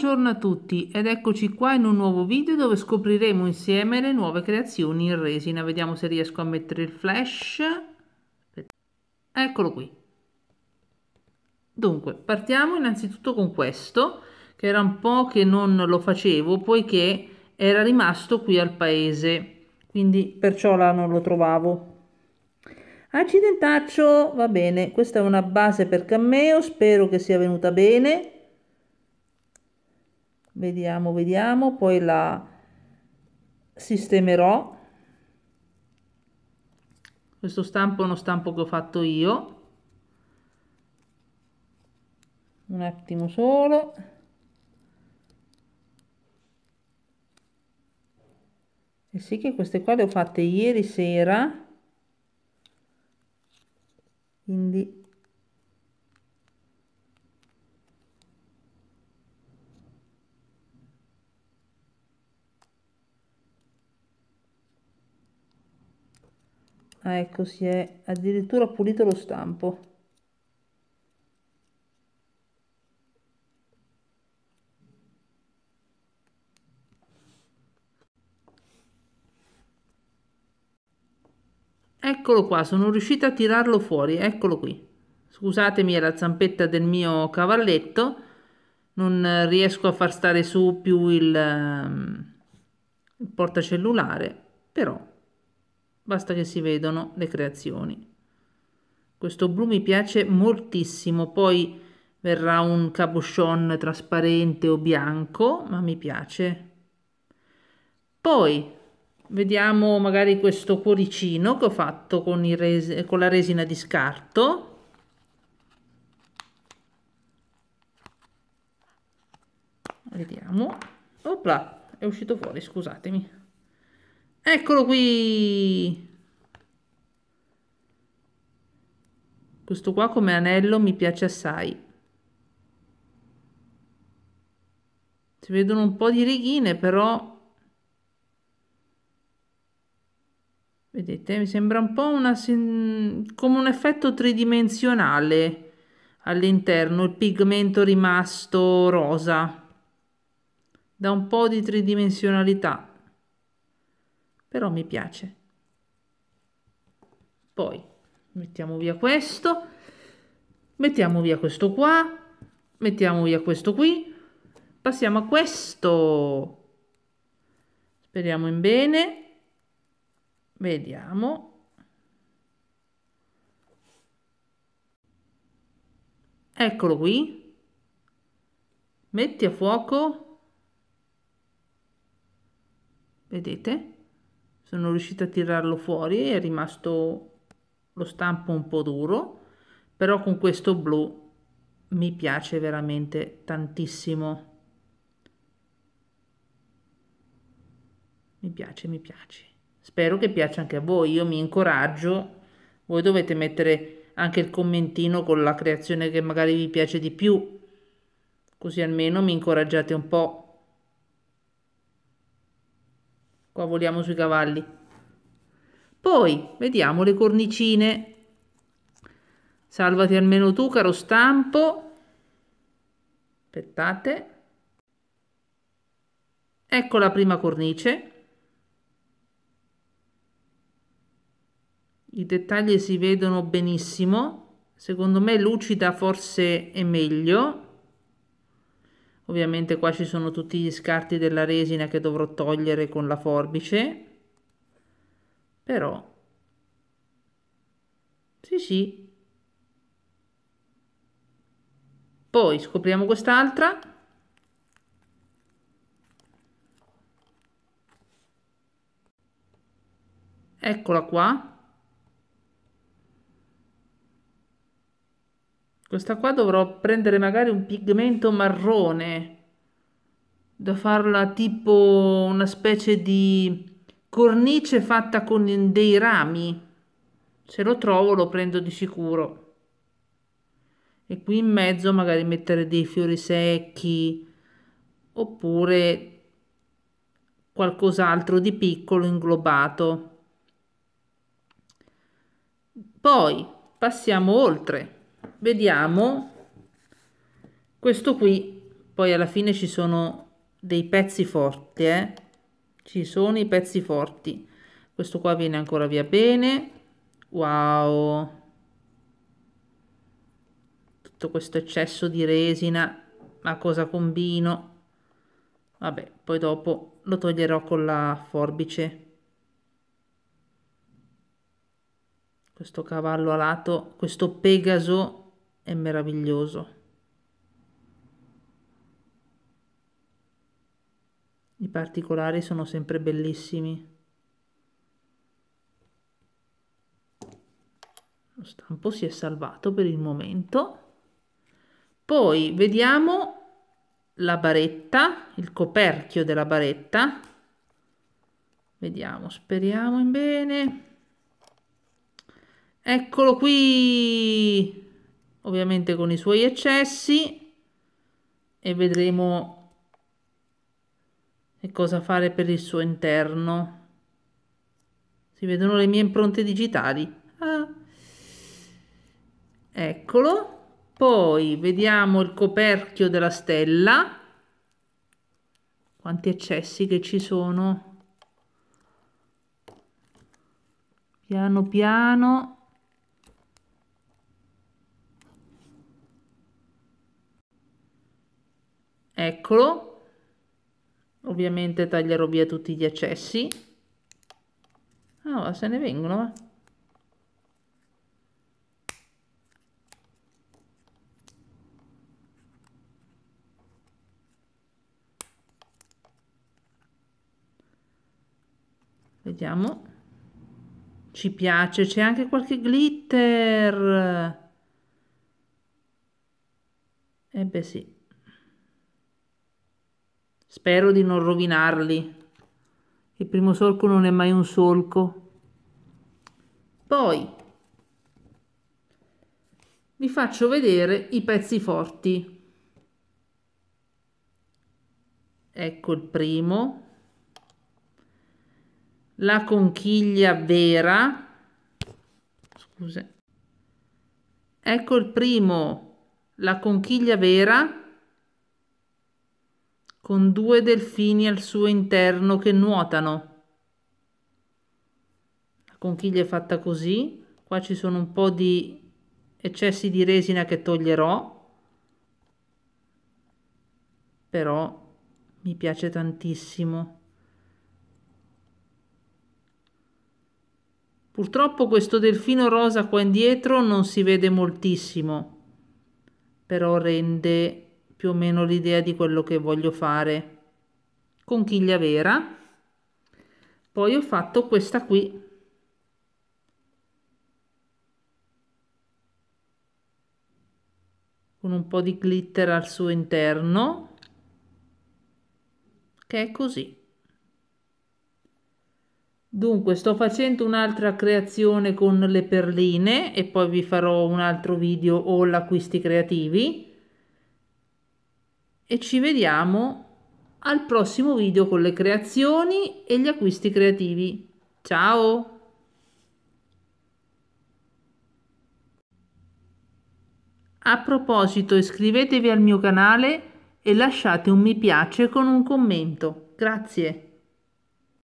Buongiorno a tutti ed eccoci qua in un nuovo video dove scopriremo insieme le nuove creazioni in resina. Vediamo se riesco a mettere il flash. Eccolo qui. Dunque, partiamo innanzitutto con questo, che era un po' che non lo facevo, poiché era rimasto qui al paese, quindi perciò là non lo trovavo. Accidentaccio, va bene, questa è una base per cameo, spero che sia venuta bene vediamo vediamo poi la sistemerò questo stampo è uno stampo che ho fatto io un attimo solo e sì che queste qua le ho fatte ieri sera quindi ah, ecco si è addirittura pulito lo stampo Eccolo qua, sono riuscita a tirarlo fuori, eccolo qui. Scusatemi, è la zampetta del mio cavalletto, non riesco a far stare su più il, ehm, il portacellulare, però basta che si vedono le creazioni. Questo blu mi piace moltissimo, poi verrà un cabochon trasparente o bianco, ma mi piace. Poi vediamo magari questo cuoricino che ho fatto con, res con la resina di scarto. Vediamo. Opla, è uscito fuori, scusatemi. Eccolo qui! Questo qua come anello mi piace assai. Si vedono un po' di righine, però... Vedete, mi sembra un po' una, come un effetto tridimensionale all'interno, il pigmento rimasto rosa. Da un po' di tridimensionalità però mi piace. Poi mettiamo via questo, mettiamo via questo qua, mettiamo via questo qui, passiamo a questo, speriamo in bene, vediamo. Eccolo qui, metti a fuoco, vedete? sono riuscita a tirarlo fuori è rimasto lo stampo un po' duro però con questo blu mi piace veramente tantissimo mi piace mi piace spero che piaccia anche a voi io mi incoraggio voi dovete mettere anche il commentino con la creazione che magari vi piace di più così almeno mi incoraggiate un po' qua voliamo sui cavalli poi vediamo le cornicine salvati almeno tu caro stampo aspettate ecco la prima cornice i dettagli si vedono benissimo secondo me lucida forse è meglio ovviamente qua ci sono tutti gli scarti della resina che dovrò togliere con la forbice però sì sì poi scopriamo quest'altra eccola qua questa qua dovrò prendere magari un pigmento marrone da farla tipo una specie di cornice fatta con dei rami se lo trovo lo prendo di sicuro e qui in mezzo magari mettere dei fiori secchi oppure qualcos'altro di piccolo inglobato poi passiamo oltre vediamo questo qui poi alla fine ci sono dei pezzi forti eh? ci sono i pezzi forti questo qua viene ancora via bene wow tutto questo eccesso di resina ma cosa combino vabbè poi dopo lo toglierò con la forbice questo cavallo alato questo pegaso è meraviglioso. I particolari sono sempre bellissimi. Lo stampo si è salvato per il momento. Poi vediamo la baretta, il coperchio della baretta. Vediamo, speriamo in bene. Eccolo qui! ovviamente con i suoi eccessi e vedremo che cosa fare per il suo interno si vedono le mie impronte digitali ah. eccolo poi vediamo il coperchio della stella quanti eccessi che ci sono piano piano eccolo ovviamente taglierò via tutti gli accessi ah se ne vengono eh. vediamo ci piace c'è anche qualche glitter e eh beh sì Spero di non rovinarli. Il primo solco non è mai un solco. Poi vi faccio vedere i pezzi forti. Ecco il primo. La conchiglia vera. Scusa. Ecco il primo, la conchiglia vera con due delfini al suo interno che nuotano. La conchiglia è fatta così, qua ci sono un po' di eccessi di resina che toglierò, però mi piace tantissimo. Purtroppo questo delfino rosa qua indietro non si vede moltissimo, però rende più o meno l'idea di quello che voglio fare conchiglia vera poi ho fatto questa qui con un po' di glitter al suo interno che è così Dunque sto facendo un'altra creazione con le perline e poi vi farò un altro video o l'acquisti creativi e ci vediamo al prossimo video con le creazioni e gli acquisti creativi. Ciao! A proposito iscrivetevi al mio canale e lasciate un mi piace con un commento. Grazie!